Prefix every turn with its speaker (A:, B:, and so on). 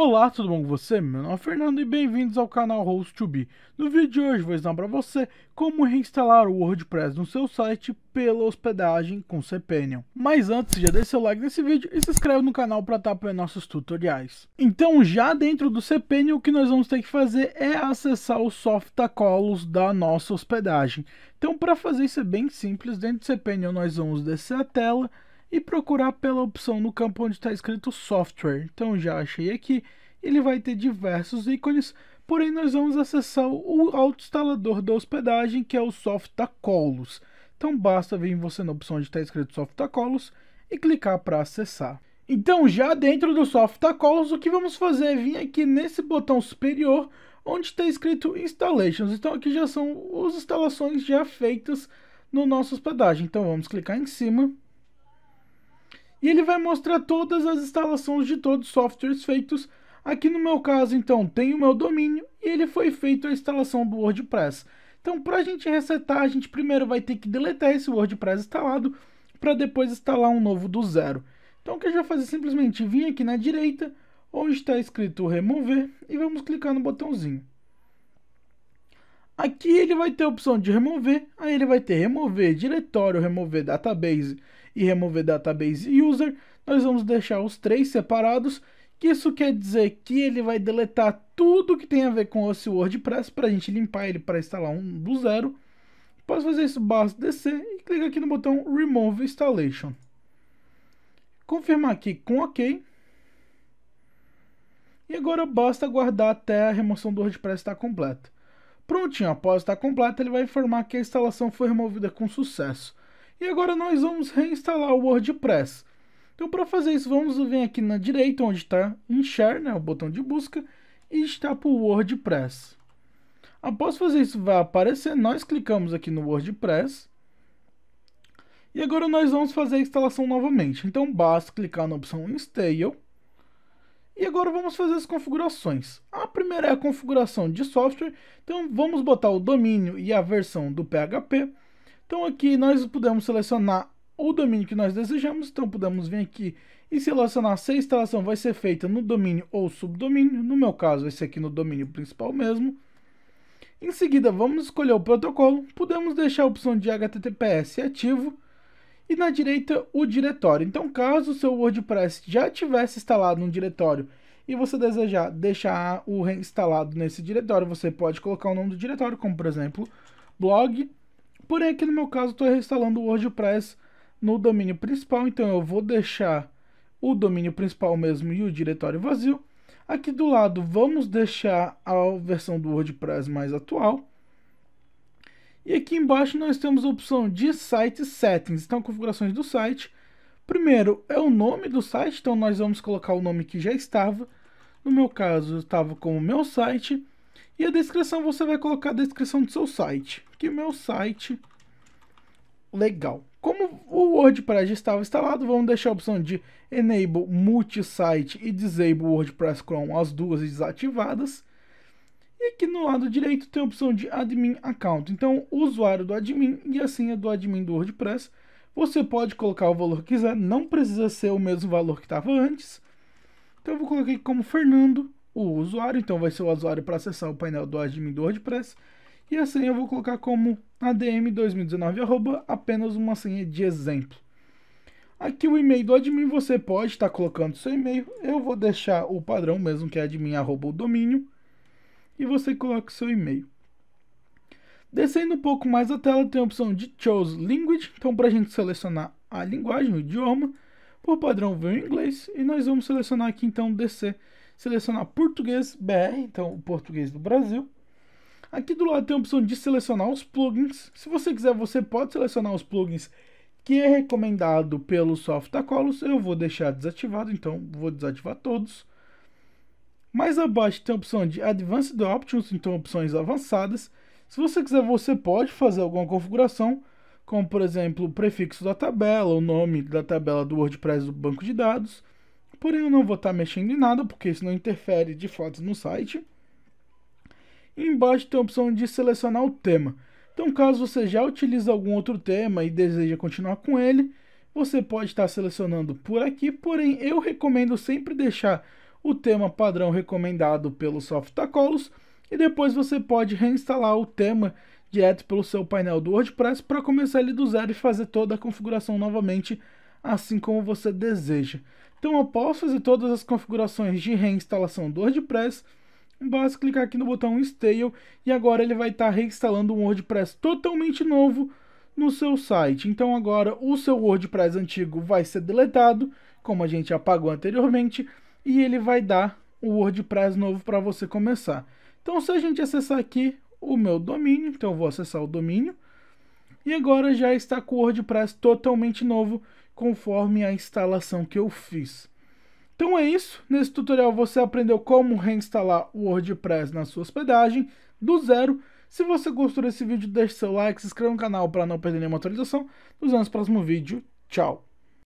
A: Olá, tudo bom com você? Meu nome é Fernando e bem-vindos ao canal Host2B. No vídeo de hoje vou ensinar para você como reinstalar o WordPress no seu site pela hospedagem com cPanel. Mas antes, já deixa seu like nesse vídeo e se inscreve no canal para estar apoiando nossos tutoriais. Então, já dentro do cPanel, o que nós vamos ter que fazer é acessar os softacolos da nossa hospedagem. Então, para fazer isso é bem simples, dentro do cPanel nós vamos descer a tela, e procurar pela opção no campo onde está escrito software. Então já achei aqui, ele vai ter diversos ícones, porém nós vamos acessar o auto-instalador da hospedagem, que é o Softacolos. Então basta vir você na opção onde está escrito Softacolos e clicar para acessar. Então já dentro do Softacolos, o que vamos fazer é vir aqui nesse botão superior, onde está escrito Installations. Então aqui já são as instalações já feitas no nosso hospedagem. Então vamos clicar em cima e ele vai mostrar todas as instalações de todos os softwares feitos. Aqui no meu caso, então, tem o meu domínio e ele foi feito a instalação do WordPress. Então, para a gente resetar, a gente primeiro vai ter que deletar esse WordPress instalado para depois instalar um novo do zero. Então, o que a gente vai fazer? Simplesmente vir aqui na direita, onde está escrito remover, e vamos clicar no botãozinho. Aqui ele vai ter a opção de remover, aí ele vai ter remover diretório, remover database e remover database user, nós vamos deixar os três separados, que isso quer dizer que ele vai deletar tudo que tem a ver com o esse WordPress para a gente limpar ele para instalar um do zero. Posso fazer isso, basta descer e clicar aqui no botão Remove Installation. Confirmar aqui com OK. E agora basta aguardar até a remoção do WordPress estar completa. Prontinho, após estar completa, ele vai informar que a instalação foi removida com sucesso. E agora nós vamos reinstalar o WordPress. Então para fazer isso, vamos vir aqui na direita onde está em Share, né, o botão de busca, e está o WordPress. Após fazer isso, vai aparecer, nós clicamos aqui no WordPress. E agora nós vamos fazer a instalação novamente. Então basta clicar na opção Install. E agora vamos fazer as configurações. A primeira é a configuração de software. Então vamos botar o domínio e a versão do PHP. Então aqui nós podemos selecionar o domínio que nós desejamos, então podemos vir aqui e selecionar se a instalação vai ser feita no domínio ou subdomínio, no meu caso vai ser aqui no domínio principal mesmo. Em seguida vamos escolher o protocolo, podemos deixar a opção de HTTPS ativo e na direita o diretório. Então caso o seu WordPress já tivesse instalado um diretório e você desejar deixar o reinstalado nesse diretório, você pode colocar o nome do diretório, como por exemplo blog Porém, aqui no meu caso, estou reinstalando o WordPress no domínio principal, então eu vou deixar o domínio principal mesmo e o diretório vazio. Aqui do lado, vamos deixar a versão do WordPress mais atual. E aqui embaixo nós temos a opção de Site Settings, então configurações do site. Primeiro é o nome do site, então nós vamos colocar o nome que já estava. No meu caso, estava o meu site. E a descrição você vai colocar a descrição do seu site, que meu site legal. Como o WordPress estava instalado, vamos deixar a opção de Enable Multisite e Disable WordPress Chrome, as duas desativadas. E aqui no lado direito tem a opção de Admin Account, então usuário do admin e a senha do admin do WordPress. Você pode colocar o valor que quiser, não precisa ser o mesmo valor que estava antes. Então eu vou colocar aqui como Fernando o usuário, então vai ser o usuário para acessar o painel do admin do WordPress. E a senha eu vou colocar como adm2019, arroba, apenas uma senha de exemplo. Aqui o e-mail do admin, você pode estar colocando seu e-mail. Eu vou deixar o padrão mesmo, que é admin, arroba, o domínio. E você coloca seu e-mail. Descendo um pouco mais a tela, tem a opção de Choose Language. Então, para a gente selecionar a linguagem, o idioma, por padrão vem o inglês. E nós vamos selecionar aqui, então, descer selecionar português BR, então o português do Brasil. Aqui do lado tem a opção de selecionar os plugins. Se você quiser, você pode selecionar os plugins que é recomendado pelo software Colos. Eu vou deixar desativado, então vou desativar todos. Mais abaixo tem a opção de Advanced Options, então opções avançadas. Se você quiser, você pode fazer alguma configuração, como por exemplo o prefixo da tabela, o nome da tabela do WordPress do banco de dados. Porém, eu não vou estar tá mexendo em nada, porque isso não interfere de fato no site. E embaixo tem a opção de selecionar o tema. Então, caso você já utilize algum outro tema e deseja continuar com ele, você pode estar tá selecionando por aqui, porém eu recomendo sempre deixar o tema padrão recomendado pelo Softacolos e depois você pode reinstalar o tema direto pelo seu painel do WordPress para começar ele do zero e fazer toda a configuração novamente assim como você deseja. Então após fazer todas as configurações de reinstalação do WordPress, basta clicar aqui no botão Install e agora ele vai estar tá reinstalando um WordPress totalmente novo no seu site. Então agora o seu WordPress antigo vai ser deletado, como a gente apagou anteriormente, e ele vai dar o WordPress novo para você começar. Então se a gente acessar aqui o meu domínio, então eu vou acessar o domínio, e agora já está com o WordPress totalmente novo conforme a instalação que eu fiz. Então é isso, nesse tutorial você aprendeu como reinstalar o WordPress na sua hospedagem do zero. Se você gostou desse vídeo, deixe seu like, se inscreva no canal para não perder nenhuma atualização. Nos vemos no próximo vídeo, tchau!